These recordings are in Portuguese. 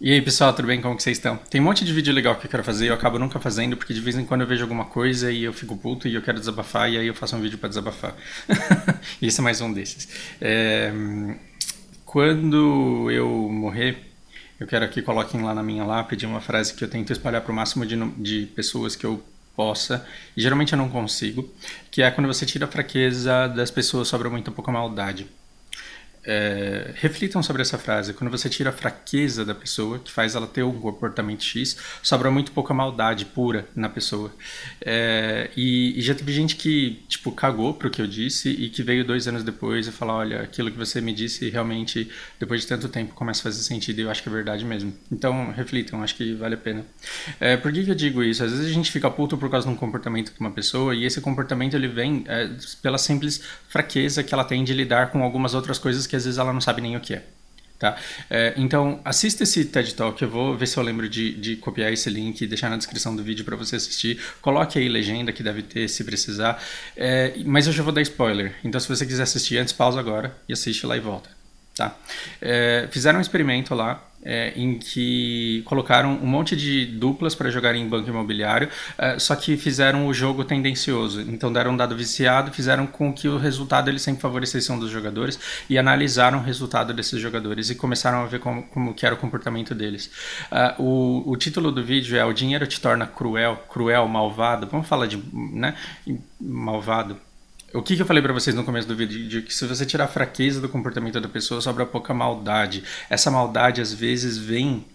E aí, pessoal, tudo bem? Como que vocês estão? Tem um monte de vídeo legal que eu quero fazer e eu acabo nunca fazendo, porque de vez em quando eu vejo alguma coisa e eu fico puto e eu quero desabafar, e aí eu faço um vídeo para desabafar. e esse é mais um desses. É... Quando eu morrer, eu quero que coloquem lá na minha lápide uma frase que eu tento espalhar para o máximo de, de pessoas que eu possa, e geralmente eu não consigo, que é quando você tira a fraqueza das pessoas, sobra muito pouca maldade. É, reflitam sobre essa frase. Quando você tira a fraqueza da pessoa, que faz ela ter um comportamento X, sobra muito pouca maldade pura na pessoa. É, e, e, já teve gente que, tipo, cagou pro que eu disse e que veio dois anos depois e falou: olha, aquilo que você me disse realmente, depois de tanto tempo, começa a fazer sentido e eu acho que é verdade mesmo. Então, reflitam, acho que vale a pena. É, por que, que eu digo isso? Às vezes a gente fica puto por causa de um comportamento de uma pessoa e esse comportamento ele vem é, pela simples fraqueza que ela tem de lidar com algumas outras coisas que que às vezes ela não sabe nem o que é. Tá? É, então, assista esse TED Talk. Eu vou ver se eu lembro de, de copiar esse link e deixar na descrição do vídeo para você assistir. Coloque aí legenda que deve ter, se precisar. É, mas eu já vou dar spoiler. Então, se você quiser assistir antes, pausa agora e assiste lá e volta. Tá. É, fizeram um experimento lá é, em que colocaram um monte de duplas para jogar em banco imobiliário, é, só que fizeram o jogo tendencioso. Então deram um dado viciado, fizeram com que o resultado ele sempre favorecesse um dos jogadores e analisaram o resultado desses jogadores e começaram a ver como, como que era o comportamento deles. É, o, o, título do vídeo é O Dinheiro Te Torna Cruel, Cruel, Malvado. Vamos falar de né, malvado. O que, que eu falei para vocês no começo do vídeo? De que se você tirar a fraqueza do comportamento da pessoa, sobra pouca maldade. Essa maldade às vezes vem.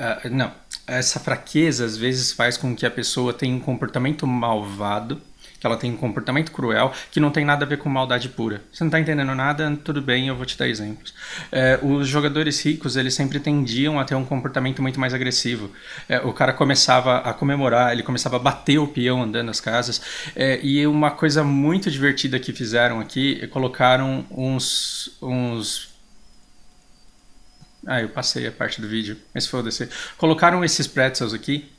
Uh, não, essa fraqueza às vezes faz com que a pessoa tenha um comportamento malvado que ela tem um comportamento cruel, que não tem nada a ver com maldade pura. Você não está entendendo nada? Tudo bem, eu vou te dar exemplos. É, os jogadores ricos, eles sempre tendiam a ter um comportamento muito mais agressivo. É, o cara começava a comemorar, ele começava a bater o peão andando nas casas. É, e uma coisa muito divertida que fizeram aqui, é, colocaram uns, uns ah, eu passei a parte do vídeo, mas foda-se. Colocaram esses pretzels aqui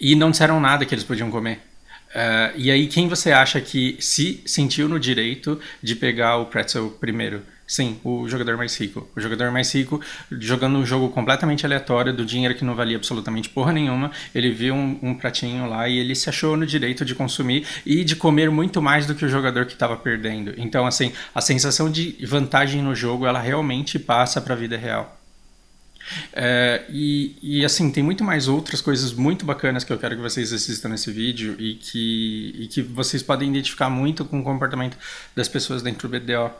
e não disseram nada que eles podiam comer. Uh, e aí, quem você acha que se sentiu no direito de pegar o Pretzel primeiro? Sim, o jogador mais rico. O jogador mais rico, jogando um jogo completamente aleatório, do dinheiro que não valia absolutamente porra nenhuma, ele viu um, um pratinho lá e ele se achou no direito de consumir e de comer muito mais do que o jogador que estava perdendo. Então, assim, a sensação de vantagem no jogo, ela realmente passa para a vida real. É, e, e, assim, tem muito mais outras coisas muito bacanas que eu quero que vocês assistam nesse vídeo e que, e que vocês podem identificar muito com o comportamento das pessoas dentro do BDO.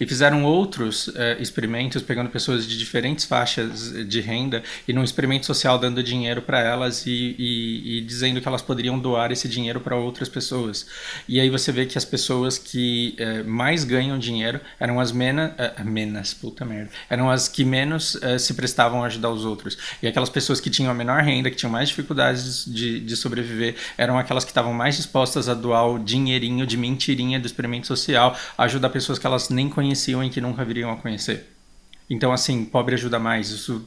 E fizeram outros é, experimentos pegando pessoas de diferentes faixas de renda e num experimento social dando dinheiro para elas e, e, e dizendo que elas poderiam doar esse dinheiro para outras pessoas. E aí você vê que as pessoas que é, mais ganham dinheiro eram as menos. É, menos, puta merda. Eram as que menos é, se prestavam precisavam ajudar os outros. E aquelas pessoas que tinham a menor renda, que tinham mais dificuldades de, de sobreviver, eram aquelas que estavam mais dispostas a doar o dinheirinho de mentirinha do experimento social, ajudar pessoas que elas nem conheciam e que nunca viriam a conhecer. Então, assim, pobre ajuda mais, isso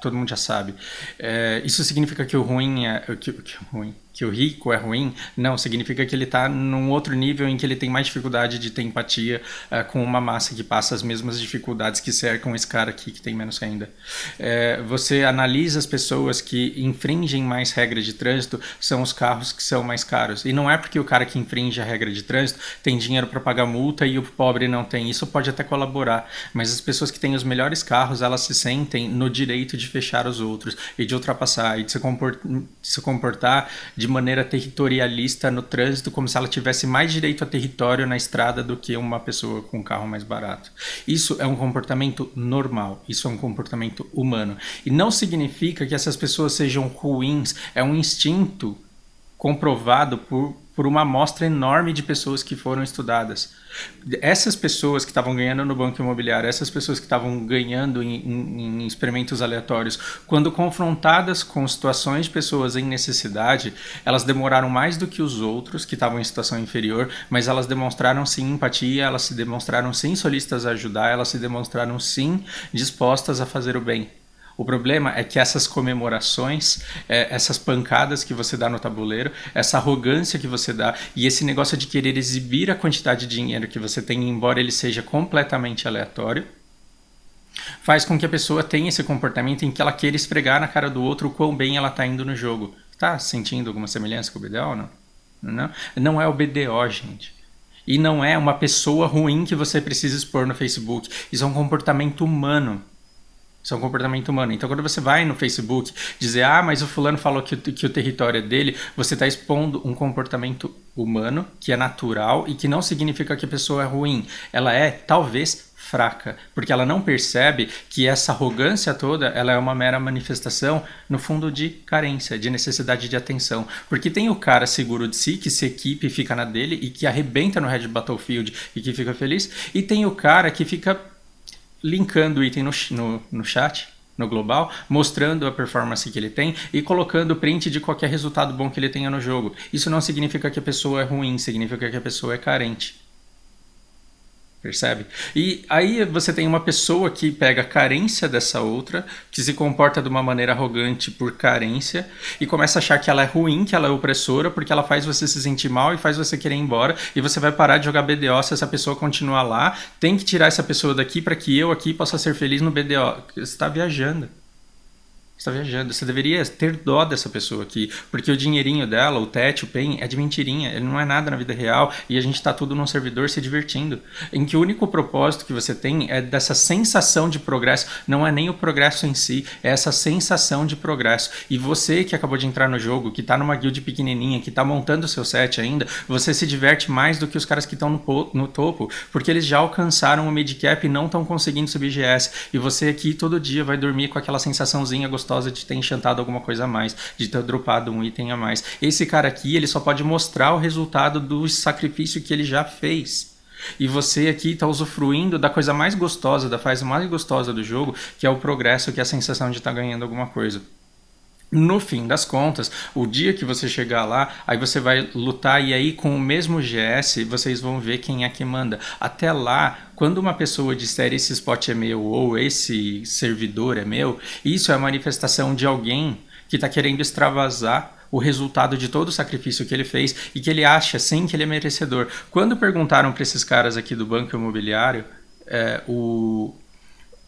todo mundo já sabe. É, isso significa que o ruim é. Que, que ruim que o rico é ruim, não, significa que ele está num outro nível em que ele tem mais dificuldade de ter empatia uh, com uma massa que passa as mesmas dificuldades que cercam esse cara aqui que tem menos renda. É, você analisa as pessoas que infringem mais regras de trânsito, são os carros que são mais caros. E não é porque o cara que infringe a regra de trânsito tem dinheiro para pagar multa e o pobre não tem. Isso pode até colaborar, mas as pessoas que têm os melhores carros, elas se sentem no direito de fechar os outros e de ultrapassar e de se comportar, se comportar de de maneira territorialista no trânsito, como se ela tivesse mais direito a território na estrada do que uma pessoa com um carro mais barato. Isso é um comportamento normal, isso é um comportamento humano. E não significa que essas pessoas sejam ruins, é um instinto comprovado por, por uma amostra enorme de pessoas que foram estudadas. Essas pessoas que estavam ganhando no banco imobiliário, essas pessoas que estavam ganhando em, em, em, experimentos aleatórios, quando confrontadas com situações de pessoas em necessidade, elas demoraram mais do que os outros que estavam em situação inferior, mas elas demonstraram sim empatia, elas se demonstraram sim solícitas a ajudar, elas se demonstraram sim dispostas a fazer o bem. O problema é que essas comemorações, é, essas pancadas que você dá no tabuleiro, essa arrogância que você dá e esse negócio de querer exibir a quantidade de dinheiro que você tem, embora ele seja completamente aleatório, faz com que a pessoa tenha esse comportamento em que ela queira esfregar na cara do outro o quão bem ela está indo no jogo. Tá sentindo alguma semelhança com o BDO ou não? Não, não é o BDO, gente e não é uma pessoa ruim que você precisa expor no Facebook. Isso é um comportamento humano. Isso é um comportamento humano. Então, quando você vai no Facebook dizer, ah, mas o fulano falou que, que o território é dele, você está expondo um comportamento humano que é natural e que não significa que a pessoa é ruim. Ela é, talvez, fraca, porque ela não percebe que essa arrogância toda, ela é uma mera manifestação no fundo de carência, de necessidade de atenção, porque tem o cara seguro de si que se equipe e fica na dele e que arrebenta no Red Battlefield e que fica feliz, e tem o cara que fica linkando o item no, no, no chat, no global, mostrando a performance que ele tem e colocando print de qualquer resultado bom que ele tenha no jogo. Isso não significa que a pessoa é ruim, significa que a pessoa é carente. Percebe? E aí você tem uma pessoa que pega a carência dessa outra, que se comporta de uma maneira arrogante por carência, e começa a achar que ela é ruim, que ela é opressora, porque ela faz você se sentir mal e faz você querer ir embora, e você vai parar de jogar BDO se essa pessoa continuar lá. Tem que tirar essa pessoa daqui para que eu aqui possa ser feliz no BDO. Você está viajando está viajando. Você deveria ter dó dessa pessoa aqui, porque o dinheirinho dela, o TET, o pen, é de mentirinha. Ele não é nada na vida real e a gente está tudo num servidor se divertindo. Em que o único propósito que você tem é dessa sensação de progresso. Não é nem o progresso em si, é essa sensação de progresso. E você que acabou de entrar no jogo, que está numa guild pequenininha, que está montando o seu set ainda, você se diverte mais do que os caras que estão no, no, topo, porque eles já alcançaram o midcap e não estão conseguindo subir GS. E você aqui todo dia vai dormir com aquela sensaçãozinha gostosa gostosa de ter enxantado alguma coisa a mais, de ter dropado um item a mais. Esse cara aqui, ele só pode mostrar o resultado do sacrifício que ele já fez. E você aqui está usufruindo da coisa mais gostosa, da fase mais gostosa do jogo, que é o progresso, que é a sensação de estar tá ganhando alguma coisa. No fim das contas, o dia que você chegar lá, aí você vai lutar e aí com o mesmo GS vocês vão ver quem é que manda. Até lá, quando uma pessoa disser esse spot é meu ou esse servidor é meu, isso é a manifestação de alguém que está querendo extravasar o resultado de todo o sacrifício que ele fez e que ele acha sim que ele é merecedor. Quando perguntaram para esses caras aqui do banco imobiliário, é, o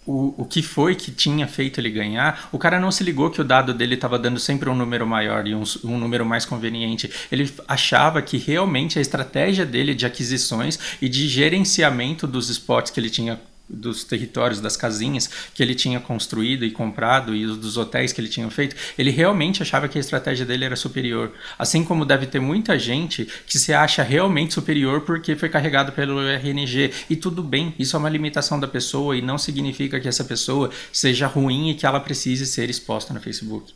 o, o que foi que tinha feito ele ganhar, o cara não se ligou que o dado dele estava dando sempre um número maior e um, um, número mais conveniente. Ele achava que realmente a estratégia dele de aquisições e de gerenciamento dos spots que ele tinha dos territórios das casinhas que ele tinha construído e comprado e dos hotéis que ele tinha feito, ele realmente achava que a estratégia dele era superior. Assim como deve ter muita gente que se acha realmente superior porque foi carregado pelo RNG. E tudo bem, isso é uma limitação da pessoa e não significa que essa pessoa seja ruim e que ela precise ser exposta no Facebook.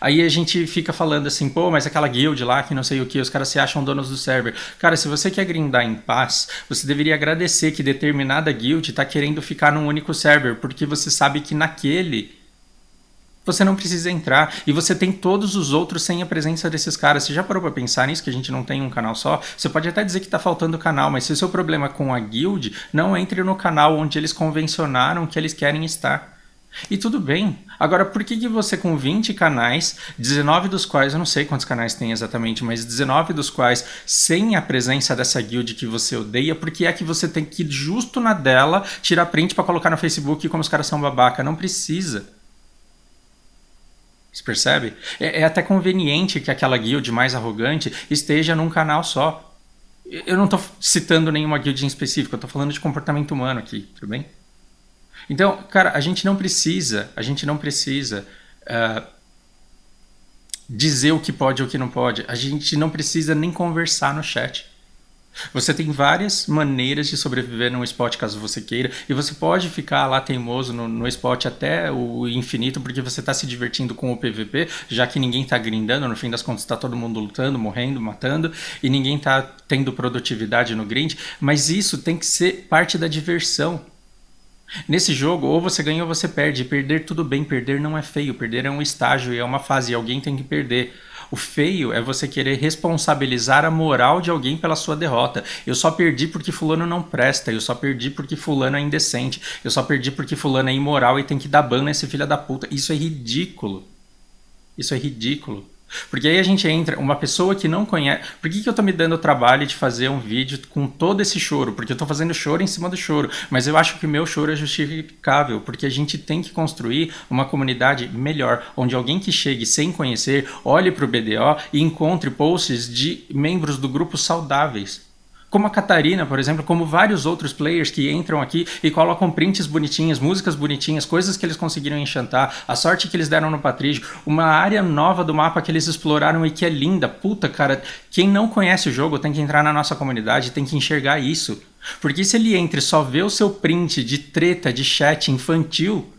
Aí a gente fica falando assim, pô, mas aquela guild lá que não sei o que, os caras se acham donos do server. Cara, se você quer grindar em paz, você deveria agradecer que determinada guild está querendo ficar num único server, porque você sabe que naquele você não precisa entrar e você tem todos os outros sem a presença desses caras. Você já parou para pensar nisso que a gente não tem um canal só? Você pode até dizer que tá faltando canal, mas se o seu problema é com a guild, não entre no canal onde eles convencionaram que eles querem estar. E tudo bem. Agora, por que, que você com 20 canais, 19 dos quais, eu não sei quantos canais tem exatamente, mas 19 dos quais sem a presença dessa guild que você odeia, por que é que você tem que ir justo na dela, tirar print para colocar no Facebook como os caras são babaca? Não precisa. Você percebe? É, é até conveniente que aquela guild mais arrogante esteja num canal só. Eu não estou citando nenhuma guild em específico, eu estou falando de comportamento humano aqui, tudo bem? Então, cara, a gente não precisa, a gente não precisa uh, dizer o que pode e o que não pode. A gente não precisa nem conversar no chat. Você tem várias maneiras de sobreviver num spot caso você queira, e você pode ficar lá teimoso no, no spot até o infinito, porque você está se divertindo com o PVP, já que ninguém está grindando, no fim das contas está todo mundo lutando, morrendo, matando, e ninguém está tendo produtividade no grind, mas isso tem que ser parte da diversão. Nesse jogo, ou você ganha ou você perde. Perder tudo bem, perder não é feio, perder é um estágio e é uma fase, e alguém tem que perder. O feio é você querer responsabilizar a moral de alguém pela sua derrota. Eu só perdi porque fulano não presta, eu só perdi porque fulano é indecente, eu só perdi porque fulano é imoral e tem que dar ban nesse filho da puta. Isso é ridículo. Isso é ridículo. Porque aí a gente entra, uma pessoa que não conhece. Por que, que eu tô me dando o trabalho de fazer um vídeo com todo esse choro? Porque eu tô fazendo choro em cima do choro. Mas eu acho que o meu choro é justificável, porque a gente tem que construir uma comunidade melhor, onde alguém que chegue sem conhecer, olhe pro BDO e encontre posts de membros do grupo saudáveis como a Catarina, por exemplo, como vários outros players que entram aqui e colocam prints bonitinhas, músicas bonitinhas, coisas que eles conseguiram enchantar, a sorte que eles deram no Patrício, uma área nova do mapa que eles exploraram e que é linda. Puta, cara, quem não conhece o jogo tem que entrar na nossa comunidade, tem que enxergar isso. Porque se ele entra e só vê o seu print de treta, de chat infantil,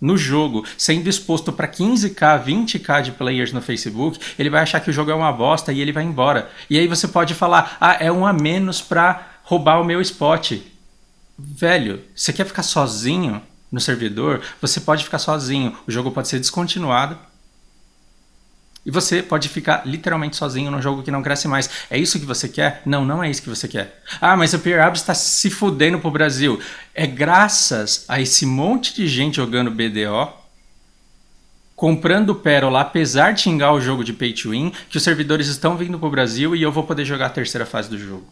no jogo, sendo exposto para 15k, 20k de players no Facebook, ele vai achar que o jogo é uma bosta e ele vai embora. E aí você pode falar: "Ah, é um a menos para roubar o meu spot". Velho, você quer ficar sozinho no servidor? Você pode ficar sozinho. O jogo pode ser descontinuado e você pode ficar literalmente sozinho num jogo que não cresce mais. É isso que você quer? Não, não é isso que você quer. Ah, mas o Pierre Abs está se fudendo pro Brasil. É graças a esse monte de gente jogando BDO, comprando Pérola, apesar de xingar o jogo de Pay to Win, que os servidores estão vindo pro Brasil e eu vou poder jogar a terceira fase do jogo.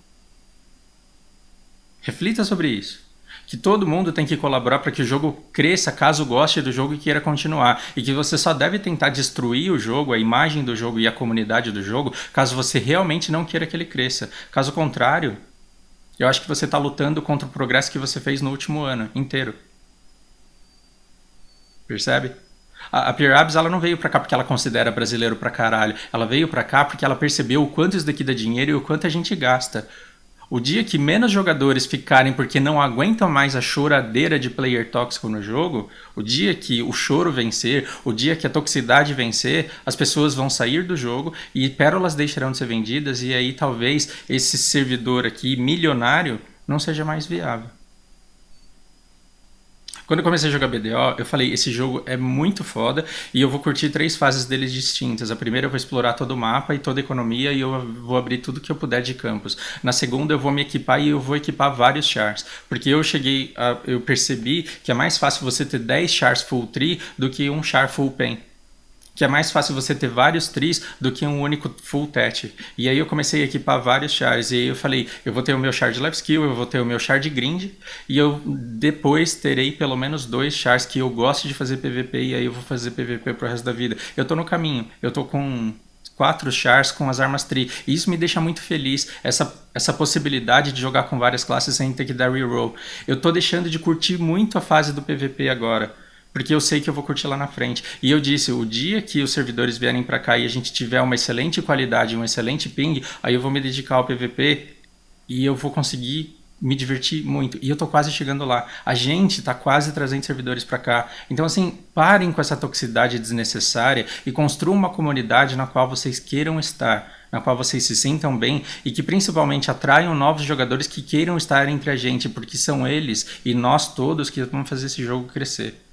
Reflita sobre isso que todo mundo tem que colaborar para que o jogo cresça, caso goste do jogo e queira continuar. E que você só deve tentar destruir o jogo, a imagem do jogo e a comunidade do jogo, caso você realmente não queira que ele cresça. Caso contrário, eu acho que você está lutando contra o progresso que você fez no último ano inteiro. Percebe? A, a Pierabs ela não veio para cá porque ela considera brasileiro pra caralho. Ela veio para cá porque ela percebeu o quanto isso daqui dá dinheiro e o quanto a gente gasta. O dia que menos jogadores ficarem porque não aguentam mais a choradeira de player tóxico no jogo, o dia que o choro vencer, o dia que a toxicidade vencer, as pessoas vão sair do jogo e pérolas deixarão de ser vendidas e aí talvez esse servidor aqui milionário não seja mais viável. Quando eu comecei a jogar BDO, eu falei, esse jogo é muito foda e eu vou curtir três fases dele distintas. A primeira eu vou explorar todo o mapa e toda a economia e eu vou abrir tudo que eu puder de campos. Na segunda eu vou me equipar e eu vou equipar vários chars, porque eu cheguei, a, eu percebi que é mais fácil você ter 10 chars full tree do que um char full pen que é mais fácil você ter vários tris do que um único full tech. E aí eu comecei a equipar vários chars e aí eu falei, eu vou ter o meu shard life skill, eu vou ter o meu shard grind, e eu depois terei pelo menos dois chars que eu gosto de fazer PVP, e aí eu vou fazer PVP pro resto da vida. Eu tô no caminho, eu tô com quatro chars com as armas tri. E isso me deixa muito feliz, essa, essa possibilidade de jogar com várias classes sem ter que dar reroll. Eu tô deixando de curtir muito a fase do PVP agora porque eu sei que eu vou curtir lá na frente. E eu disse, o dia que os servidores vierem para cá e a gente tiver uma excelente qualidade, um excelente ping, aí eu vou me dedicar ao PVP e eu vou conseguir me divertir muito e eu tô quase chegando lá. A gente tá quase trazendo servidores para cá. Então assim, parem com essa toxicidade desnecessária e construam uma comunidade na qual vocês queiram estar, na qual vocês se sintam bem e que principalmente atraiam novos jogadores que queiram estar entre a gente, porque são eles e nós todos que vamos fazer esse jogo crescer.